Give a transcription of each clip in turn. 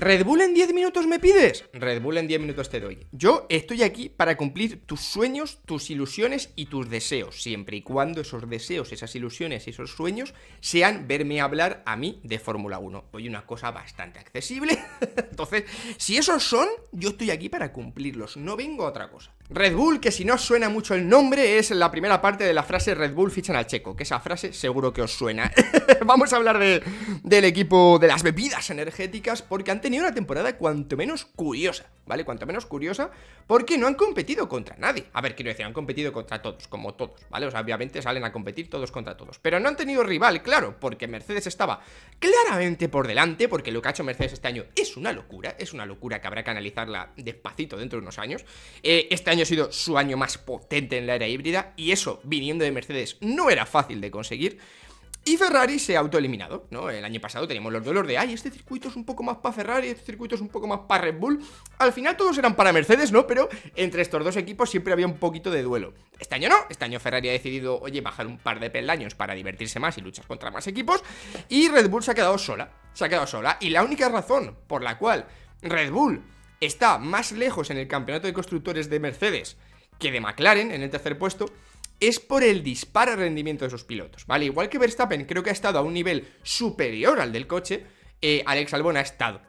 Red Bull en 10 minutos me pides. Red Bull en 10 minutos te doy. Yo estoy aquí para cumplir tus sueños, tus ilusiones y tus deseos, siempre y cuando esos deseos, esas ilusiones y esos sueños sean verme hablar a mí de Fórmula 1. Hoy una cosa bastante accesible. Entonces, si esos son, yo estoy aquí para cumplirlos, no vengo a otra cosa. Red Bull, que si no os suena mucho el nombre, es la primera parte de la frase Red Bull fichan al checo, que esa frase seguro que os suena. Vamos a hablar del equipo de las bebidas energéticas, porque antes tenido una temporada cuanto menos curiosa, ¿vale? Cuanto menos curiosa, porque no han competido contra nadie. A ver, quiero decir, han competido contra todos, como todos, ¿vale? O sea, obviamente salen a competir todos contra todos. Pero no han tenido rival, claro, porque Mercedes estaba claramente por delante, porque lo que ha hecho Mercedes este año es una locura, es una locura que habrá que analizarla despacito dentro de unos años. Eh, este año ha sido su año más potente en la era híbrida, y eso, viniendo de Mercedes, no era fácil de conseguir. Y Ferrari se ha autoeliminado, ¿no? El año pasado teníamos los dolores de, ay, este circuito es un poco más para Ferrari, este circuito es un poco más para Red Bull. Al final todos eran para Mercedes, ¿no? Pero entre estos dos equipos siempre había un poquito de duelo. Este año no, este año Ferrari ha decidido, oye, bajar un par de peldaños para divertirse más y luchar contra más equipos. Y Red Bull se ha quedado sola, se ha quedado sola. Y la única razón por la cual Red Bull está más lejos en el campeonato de constructores de Mercedes que de McLaren en el tercer puesto es por el disparo rendimiento de sus pilotos, ¿vale? Igual que Verstappen creo que ha estado a un nivel superior al del coche, eh, Alex Albon ha estado,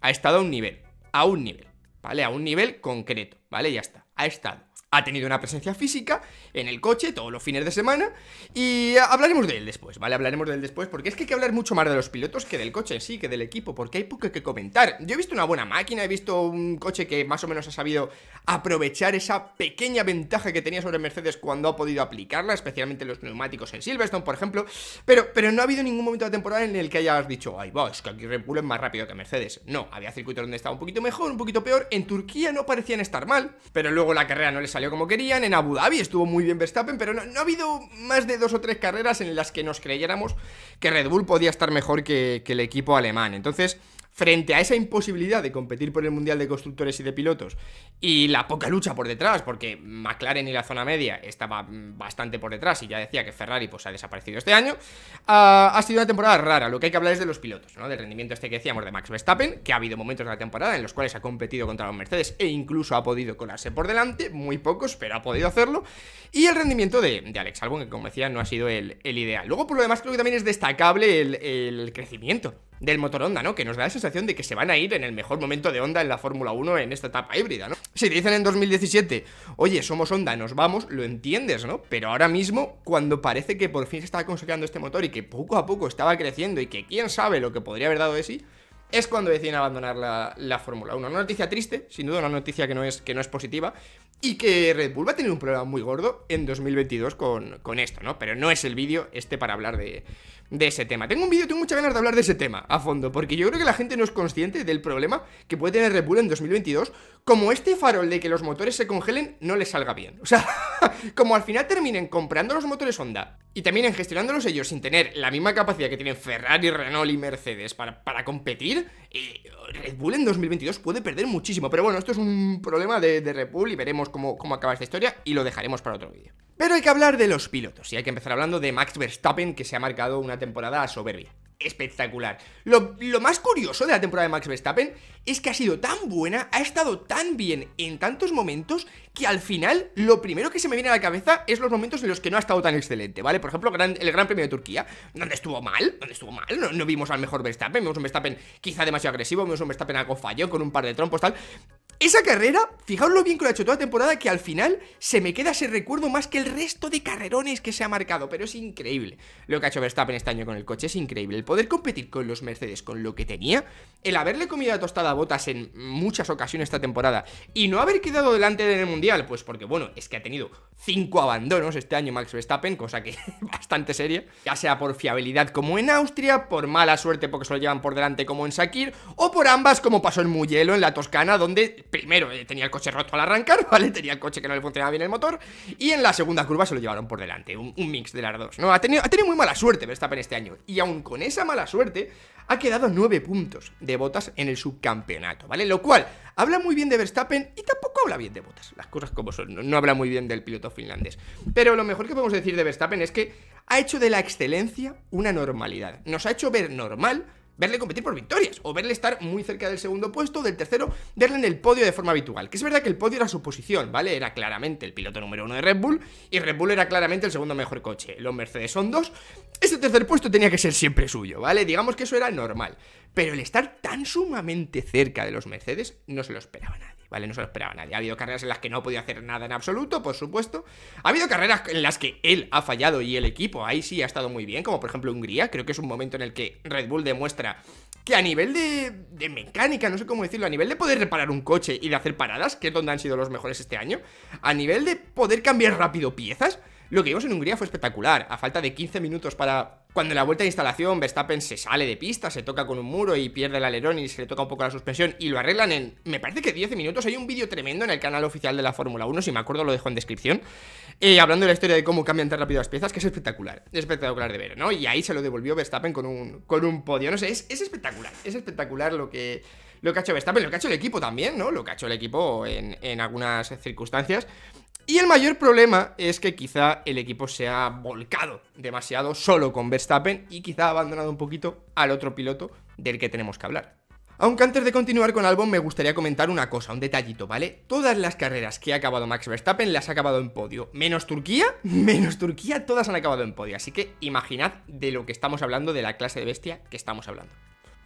ha estado a un nivel, a un nivel, ¿vale? A un nivel concreto, ¿vale? Ya está, ha estado ha tenido una presencia física en el coche todos los fines de semana y eh, hablaremos de él después, ¿vale? Hablaremos de él después porque es que hay que hablar mucho más de los pilotos que del coche en sí, que del equipo, porque hay poco que comentar. Yo he visto una buena máquina, he visto un coche que más o menos ha sabido aprovechar esa pequeña ventaja que tenía sobre Mercedes cuando ha podido aplicarla, especialmente los neumáticos en Silverstone, por ejemplo, pero, pero no ha habido ningún momento de temporada en el que hayas dicho, ay, va, es que aquí repulen más rápido que Mercedes. No, había circuitos donde estaba un poquito mejor, un poquito peor, en Turquía no parecían estar mal, pero luego la carrera no les salió como querían, en Abu Dhabi estuvo muy bien Verstappen, pero no, ha habido más de dos o tres carreras en las que nos creyéramos que Red Bull podía estar mejor que el equipo alemán. Entonces frente a esa imposibilidad de competir por el Mundial de Constructores y de Pilotos y la poca lucha por detrás, porque McLaren y la zona media estaba mm, bastante por detrás y ya decía que Ferrari pues ha desaparecido este año, ah, ha sido una temporada rara. Lo que hay que hablar es de los pilotos, ¿no? Del rendimiento este que decíamos de Max Verstappen, que ha habido momentos de la temporada en los cuales ha competido contra los Mercedes e incluso ha podido colarse por delante, muy pocos, pero ha podido hacerlo, y el rendimiento de, Alex Albon, que como decía no ha sido el, ideal. Luego por lo demás creo que también es destacable el, el crecimiento del motor Honda, ¿no? Que nos da la sensación de que se van a ir en el mejor momento de Honda en la Fórmula 1 en esta etapa híbrida, ¿no? Si te dicen en 2017, oye, somos Honda, nos vamos, lo entiendes, ¿no? Pero ahora mismo, cuando parece que por fin se estaba consolidando este motor y que poco a poco estaba creciendo y que quién sabe lo que podría haber dado de sí, es cuando deciden abandonar la, Fórmula 1. Una noticia triste, sin duda una noticia que no es, que no es positiva, y que Red Bull va a tener un problema muy gordo en 2022 con, esto, ¿no? Pero no es el vídeo este para hablar de, de ese tema. Tengo un vídeo, tengo muchas ganas de hablar de ese tema a fondo, porque yo creo que la gente no es consciente del problema que puede tener Red Bull en 2022, como este farol de que los motores se congelen no les salga bien. O sea, como al final terminen comprando los motores Honda y también gestionándolos ellos sin tener la misma capacidad que tienen Ferrari, Renault y Mercedes para, para competir, eh, Red Bull en 2022 puede perder muchísimo. Pero bueno, esto es un problema de Red Bull y veremos como cómo, acaba esta historia y lo dejaremos para otro vídeo. Pero hay que hablar de los pilotos y hay que empezar hablando de Max Verstappen que se ha marcado una temporada soberbia. Espectacular. Lo, más curioso de la temporada de Max Verstappen es que ha sido tan buena, ha estado tan bien en tantos momentos que al final lo primero que se me viene a la cabeza es los momentos en los que no ha estado tan excelente, ¿vale? Por ejemplo, el Gran Premio de Turquía, donde estuvo mal, donde estuvo mal, no, vimos al mejor Verstappen, vimos un Verstappen quizá demasiado agresivo, vimos un Verstappen algo fallo con un par de trompos, tal. Esa carrera, fijaos lo bien que lo ha hecho toda la temporada, que al final se me queda ese recuerdo más que el resto de carrerones que se ha marcado, pero es increíble lo que ha hecho Verstappen este año con el coche, es increíble. El poder competir con los Mercedes, con lo que tenía, el haberle comido la tostada a botas en muchas ocasiones esta temporada y no haber quedado delante en el Mundial, pues porque bueno, es que ha tenido cinco abandonos este año Max Verstappen, cosa que bastante seria, ya sea por fiabilidad como en Austria, por mala suerte porque se lo llevan por delante como en Sakir, o por ambas como pasó en Mugello, en la Toscana, donde primero eh, tenía el coche roto al arrancar, ¿vale? Tenía el coche que no le funcionaba bien el motor. Y en la segunda curva se lo llevaron por delante. Un, mix de las dos, ¿no? Ha tenido, tenido muy mala suerte Verstappen este año. Y aún con esa mala suerte, ha quedado 9 puntos de botas en el subcampeonato, ¿vale? Lo cual habla muy bien de Verstappen y tampoco habla bien de botas. Las cosas como son. no habla muy bien del piloto finlandés. Pero lo mejor que podemos decir de Verstappen es que ha hecho de la excelencia una normalidad. Nos ha hecho ver normal verle competir por victorias o verle estar muy cerca del segundo puesto, del tercero, verle en el podio de forma habitual. Que es verdad que el podio era su posición, ¿vale? Era claramente el piloto número uno de Red Bull y Red Bull era claramente el segundo mejor coche. Los Mercedes son dos. Ese tercer puesto tenía que ser siempre suyo, ¿vale? Digamos que eso era normal. Pero el estar tan sumamente cerca de los Mercedes no se lo esperaba nadie. ¿vale? No se lo esperaba nadie. Ha habido carreras en las que no podía hacer nada en absoluto, por supuesto. Ha habido carreras en las que él ha fallado y el equipo ahí sí ha estado muy bien, como por ejemplo Hungría. Creo que es un momento en el que Red Bull demuestra que a nivel de, de, mecánica, no sé cómo decirlo, a nivel de poder reparar un coche y de hacer paradas, que es donde han sido los mejores este año, a nivel de poder cambiar rápido piezas, lo que vimos en Hungría fue espectacular. A falta de 15 minutos para cuando en la vuelta de instalación Verstappen se sale de pista, se toca con un muro y pierde el alerón y se le toca un poco la suspensión y lo arreglan en, me parece que 10 minutos, hay un vídeo tremendo en el canal oficial de la Fórmula 1, si me acuerdo lo dejo en descripción, eh, hablando de la historia de cómo cambian tan rápido las piezas, que es espectacular, es espectacular de ver, ¿no? Y ahí se lo devolvió Verstappen con un, con un podio, no sé, es, espectacular, es espectacular lo que, lo que ha hecho Verstappen, lo que ha hecho el equipo también, ¿no? Lo que ha hecho el equipo en, en algunas circunstancias. Y el mayor problema es que quizá el equipo se ha volcado demasiado solo con Verstappen y quizá ha abandonado un poquito al otro piloto del que tenemos que hablar. Aunque antes de continuar con Albon me gustaría comentar una cosa, un detallito, ¿vale? Todas las carreras que ha acabado Max Verstappen las ha acabado en podio, menos Turquía, menos Turquía, todas han acabado en podio, así que imaginad de lo que estamos hablando, de la clase de bestia que estamos hablando.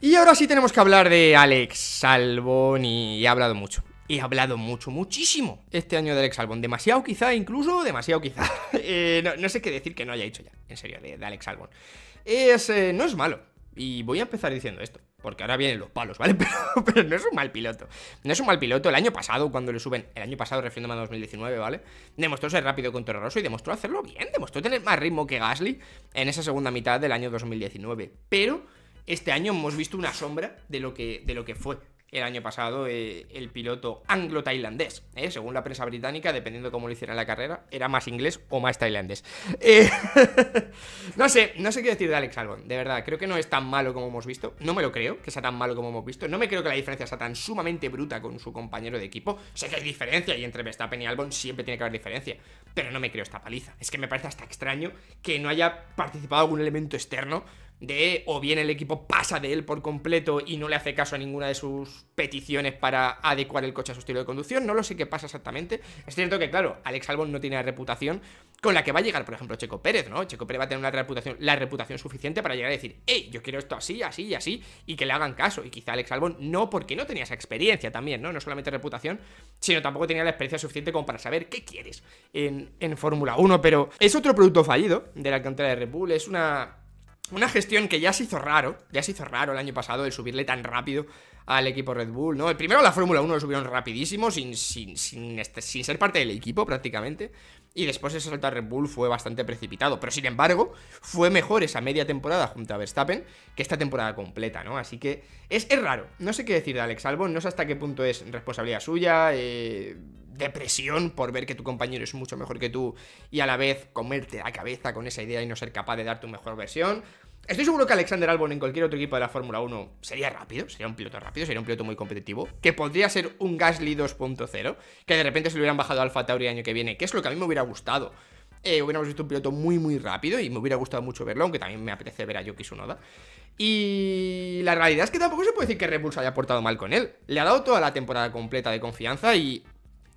Y ahora sí tenemos que hablar de Alex Albon y ha hablado mucho he hablado mucho, muchísimo este año de Alex Albon. Demasiado quizá, incluso demasiado quizá. Eh, no, sé qué decir que no haya hecho ya, en serio, de, Alex Albon. Eh, no es malo. Y voy a empezar diciendo esto, porque ahora vienen los palos, ¿vale? Pero, no es un mal piloto. No es un mal piloto. El año pasado, cuando le suben, el año pasado, refiriéndome a 2019, ¿vale? Demostró ser rápido con y demostró hacerlo bien. Demostró tener más ritmo que Gasly en esa segunda mitad del año 2019. Pero este año hemos visto una sombra de lo que, de lo que fue el año pasado eh, el piloto anglo-tailandés. Eh, según la prensa británica, dependiendo de cómo lo hiciera en la carrera, era más inglés o más tailandés. Eh, no sé, no sé qué decir de Alex Albon, de verdad. Creo que no es tan malo como hemos visto. No me lo creo que sea tan malo como hemos visto. No me creo que la diferencia sea tan sumamente bruta con su compañero de equipo. Sé que hay diferencia y entre Verstappen y Albon siempre tiene que haber diferencia. Pero no me creo esta paliza. Es que me parece hasta extraño que no haya participado algún elemento externo de o bien el equipo pasa de él por completo y no le hace caso a ninguna de sus peticiones para adecuar el coche a su estilo de conducción, no lo sé qué pasa exactamente. Es cierto que, claro, Alex Albon no tiene la reputación con la que va a llegar, por ejemplo, Checo Pérez, ¿no? Checo Pérez va a tener una reputación, la reputación suficiente para llegar a decir, hey, yo quiero esto así, así y así, y que le hagan caso. Y quizá Alex Albon no, porque no tenía esa experiencia también, ¿no? No solamente reputación, sino tampoco tenía la experiencia suficiente como para saber qué quieres en, en Fórmula 1, pero es otro producto fallido de la cantera de Red Bull, es una una gestión que ya se hizo raro, ya se hizo raro el año pasado el subirle tan rápido al equipo Red Bull, ¿no? El primero la Fórmula 1 lo subieron rapidísimo, sin, sin, sin, este, sin ser parte del equipo prácticamente. Y después ese salto a Red Bull fue bastante precipitado. Pero sin embargo, fue mejor esa media temporada junto a Verstappen que esta temporada completa, ¿no? Así que es, raro. No sé qué decir de Alex Albon. No sé hasta qué punto es responsabilidad suya, eh, depresión por ver que tu compañero es mucho mejor que tú y a la vez comerte la cabeza con esa idea y no ser capaz de dar tu mejor versión. Estoy seguro que Alexander Albon en cualquier otro equipo de la Fórmula 1 sería rápido, sería un piloto rápido, sería un piloto muy competitivo, que podría ser un Gasly 2.0, que de repente se lo hubieran bajado al Alfa Tauri el año que viene, que es lo que a mí me hubiera gustado. Eh, hubiéramos visto un piloto muy, muy rápido y me hubiera gustado mucho verlo, aunque también me apetece ver a Yuki Tsunoda. Y la realidad es que tampoco se puede decir que Red Bull haya portado mal con él. Le ha dado toda la temporada completa de confianza y,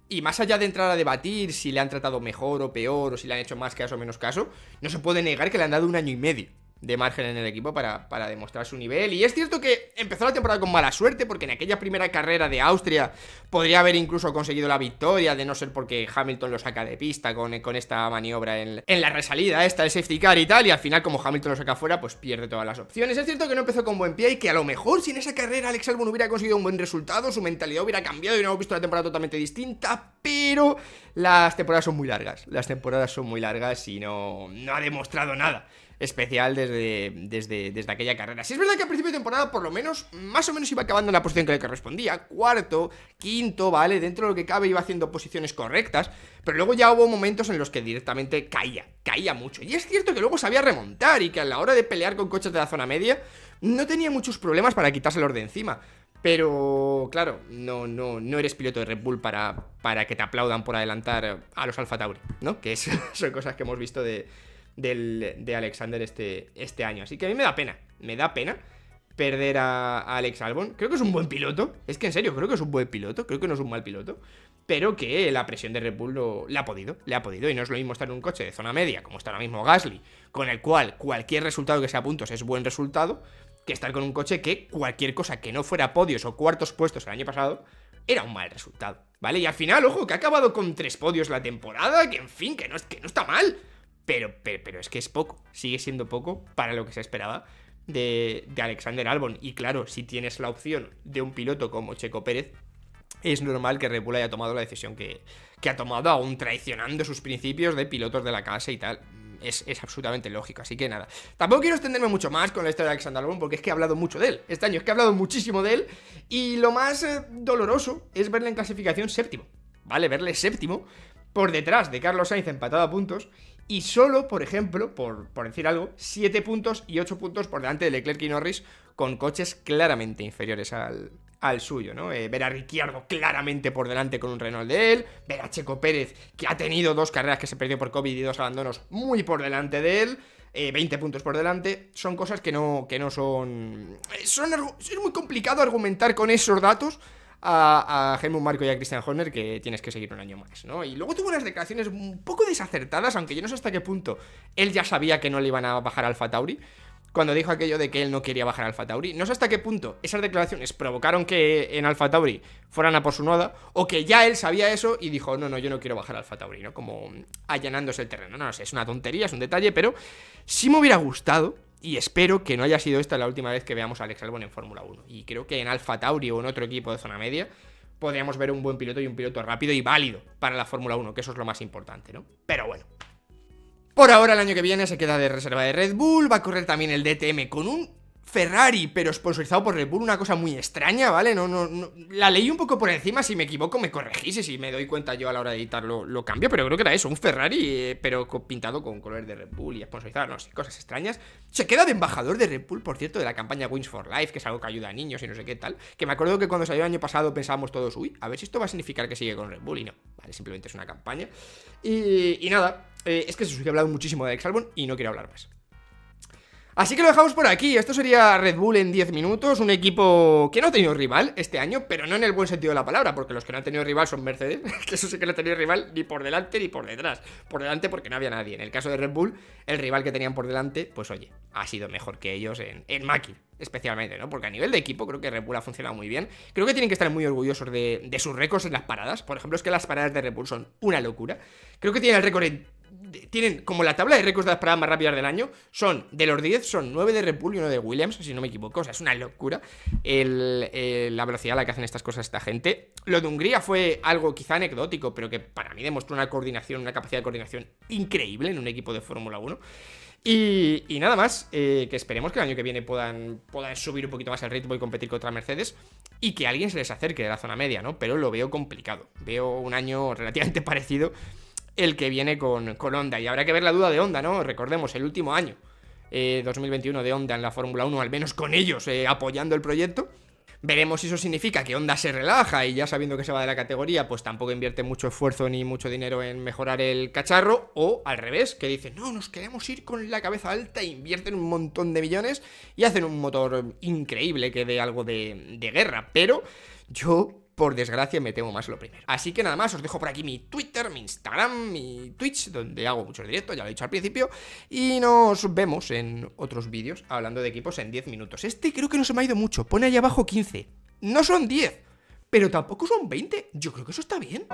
y más allá de entrar a debatir si le han tratado mejor o peor o si le han hecho más caso o menos caso, no se puede negar que le han dado un año y medio de margen en el equipo para, para, demostrar su nivel. Y es cierto que empezó la temporada con mala suerte, porque en aquella primera carrera de Austria podría haber incluso conseguido la victoria, de no ser porque Hamilton lo saca de pista con, con esta maniobra en, la resalida, esta, el safety car y tal, y al final como Hamilton lo saca fuera, pues pierde todas las opciones. Es cierto que no empezó con buen pie y que a lo mejor si en esa carrera Alex Albon hubiera conseguido un buen resultado, su mentalidad hubiera cambiado y no hubiéramos visto la temporada totalmente distinta, pero las temporadas son muy largas, las temporadas son muy largas y no, no ha demostrado nada especial desde, desde, desde aquella carrera. Si es verdad que al principio de temporada, por lo menos, más o menos iba acabando en la posición que le correspondía, cuarto, quinto, ¿vale? Dentro de lo que cabe iba haciendo posiciones correctas, pero luego ya hubo momentos en los que directamente caía, caía mucho. Y es cierto que luego sabía remontar y que a la hora de pelear con coches de la zona media, no tenía muchos problemas para quitárselos de encima. Pero, claro, no, no, no eres piloto de Red Bull para, para que te aplaudan por adelantar a los Alfa Tauri, ¿no? Que son cosas que hemos visto de, del, de Alexander este, este año. Así que a mí me da pena, me da pena perder a, Alex Albon. Creo que es un buen piloto, es que en serio, creo que es un buen piloto, creo que no es un mal piloto, pero que la presión de Red Bull le ha podido, le ha podido. Y no es lo mismo estar en un coche de zona media, como está ahora mismo Gasly, con el cual cualquier resultado que sea puntos es buen resultado, que estar con un coche que cualquier cosa que no fuera podios o cuartos puestos el año pasado era un mal resultado, ¿vale? Y al final, ojo, que ha acabado con tres podios la temporada, que en fin, que no, que no está mal pero, es que es poco, sigue siendo poco para lo que se esperaba de, de Alexander Albon. Y claro, si tienes la opción de un piloto como Checo Pérez, es normal que Red haya tomado la decisión que, ha tomado, aún traicionando sus principios de pilotos de la casa y tal. Es, absolutamente lógico, así que nada. Tampoco quiero extenderme mucho más con la historia de Alexander Albon porque es que he hablado mucho de él. Este año es que he hablado muchísimo de él y lo más eh, doloroso es verle en clasificación séptimo. Vale, verle séptimo por detrás de Carlos Sainz empatado a puntos y solo, por ejemplo, por, por decir algo, 7 puntos y 8 puntos por delante de Leclerc y Norris con coches claramente inferiores al, suyo, ¿no? Eh, ver a Ricciardo claramente por delante con un Renault de él, ver a Checo Pérez, que ha tenido dos carreras que se perdió por COVID y dos abandonos muy por delante de él, 20 eh, puntos por delante, son cosas que no, que no son... Eh, son... Es muy complicado argumentar con esos datos a, a Helmut Marco y a Christian Horner que tienes que seguir un año más, ¿no? Y luego tuvo unas declaraciones un poco desacertadas, aunque yo no sé hasta qué punto él ya sabía que no le iban a bajar al Tauri cuando dijo aquello de que él no quería bajar a Alfa Tauri. No sé hasta qué punto esas declaraciones provocaron que en Alfa Tauri fueran a por su noda, o que ya él sabía eso y dijo, no, no, yo no quiero bajar a Alfa Tauri, ¿no? Como allanándose el terreno. No, no sé, es una tontería, es un detalle, pero sí me hubiera gustado y espero que no haya sido esta la última vez que veamos a Alex Albon en Fórmula 1. Y creo que en Alfa Tauri o en otro equipo de zona media podríamos ver un buen piloto y un piloto rápido y válido para la Fórmula 1, que eso es lo más importante, ¿no? Pero bueno. Por ahora, el año que viene se queda de reserva de Red Bull, va a correr también el DTM con un Ferrari, pero sponsorizado por Red Bull, una cosa muy extraña, ¿vale? No, no, La leí un poco por encima, si me equivoco me corregís y si me doy cuenta yo a la hora de editarlo lo cambio, pero creo que era eso, un Ferrari, eh, pero pintado con colores de Red Bull y sponsorizado, no sé, cosas extrañas. Se queda de embajador de Red Bull, por cierto, de la campaña Wings for Life, que es algo que ayuda a niños y no sé qué tal, que me acuerdo que cuando salió el año pasado pensábamos todos, uy, a ver si esto va a significar que sigue con Red Bull y no, ¿vale? Simplemente es una campaña. Y, nada, eh, es que se ha hablado muchísimo de Alex y no quiero hablar más. Así que lo dejamos por aquí, esto sería Red Bull en 10 minutos, un equipo que no ha tenido rival este año, pero no en el buen sentido de la palabra, porque los que no han tenido rival son Mercedes, que eso sí que no ha tenido rival ni por delante ni por detrás, por delante porque no había nadie. En el caso de Red Bull, el rival que tenían por delante, pues oye, ha sido mejor que ellos en, en especialmente, ¿no? Porque a nivel de equipo creo que Red Bull ha funcionado muy bien. Creo que tienen que estar muy orgullosos de, sus récords en las paradas. Por ejemplo, es que las paradas de Red Bull son una locura. Creo que tienen el récord en tienen como la tabla de récords de las paradas más rápidas del año, son de los 10, son 9 de Repul y 1 de Williams, si no me equivoco, o sea, es una locura eh, la velocidad a la que hacen estas cosas esta gente. Lo de Hungría fue algo quizá anecdótico, pero que para mí demostró una coordinación, una capacidad de coordinación increíble en un equipo de Fórmula 1. Y, nada más, eh, que esperemos que el año que viene puedan, puedan subir un poquito más el ritmo y competir contra Mercedes y que alguien se les acerque de la zona media, ¿no? Pero lo veo complicado. Veo un año relativamente parecido el que viene con, Honda. Y habrá que ver la duda de Honda, ¿no? Recordemos, el último año 2021 eh, de Honda en la Fórmula 1, al menos con ellos eh, apoyando el proyecto. Veremos si eso significa que Honda se relaja y ya sabiendo que se va de la categoría, pues tampoco invierte mucho esfuerzo ni mucho dinero en mejorar el cacharro, o al revés, que dicen, no, nos queremos ir con la cabeza alta, e invierten un montón de millones y hacen un motor increíble que dé algo de, de guerra. Pero yo por desgracia me temo más lo primero. Así que nada más, os dejo por aquí mi Twitter, mi Instagram, mi Twitch, donde hago muchos directos, ya lo he dicho al principio, y nos vemos en otros vídeos hablando de equipos en 10 minutos. Este creo que no se me ha ido mucho, pone ahí abajo 15. No son 10, pero tampoco son 20, yo creo que eso está bien.